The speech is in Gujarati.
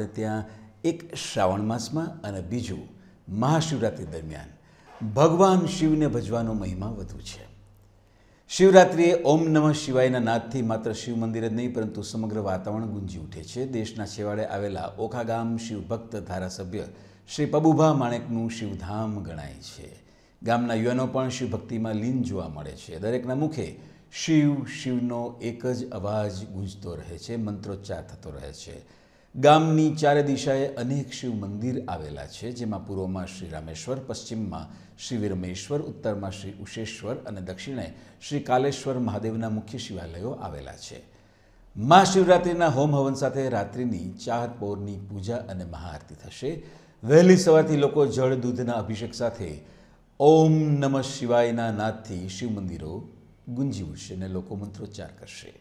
આપણે ત્યાં એક શ્રાવણ માસમાં અને બીજું મહાશિવરાત્રિ દરમિયાન ભગવાન શિવને ભજવાનો મહિમા વધુ છે શિવરાત્રિએ ઓમ નમઃ શિવાયના નાદથી માત્ર શિવ મંદિર જ નહીં પરંતુ સમગ્ર વાતાવરણ ગુંજી ઉઠે છે દેશના છેવાડે આવેલા ઓખા ગામ શિવભક્ત ધારાસભ્ય શ્રી પબુભા માણેકનું શિવધામ ગણાય છે ગામના યુવાનો પણ શિવભક્તિમાં લીન જોવા મળે છે દરેકના મુખે શિવ શિવનો એક જ અવાજ ગુંજતો રહે છે મંત્રોચ્ચાર થતો રહે છે ગામની ચારે દિશાએ અનેક શિવ મંદિર આવેલા છે જેમાં પૂર્વમાં શ્રી રામેશ્વર પશ્ચિમમાં શ્રી વિરમેશ્વર ઉત્તરમાં શ્રી ઉશેશ્વર અને દક્ષિણે શ્રી કાલેશ્વર મહાદેવના મુખ્ય શિવાલયો આવેલા છે મહાશિવરાત્રિના હોમ હવન સાથે રાત્રિની ચાર પોરની પૂજા અને મહાઆરતી થશે વહેલી સવારથી લોકો જળ દૂધના અભિષેક સાથે ઓમ નમઃ શિવાયના નાદથી શિવ મંદિરો ગુંજી ઉઠશે અને લોકો મંત્રોચ્ચાર કરશે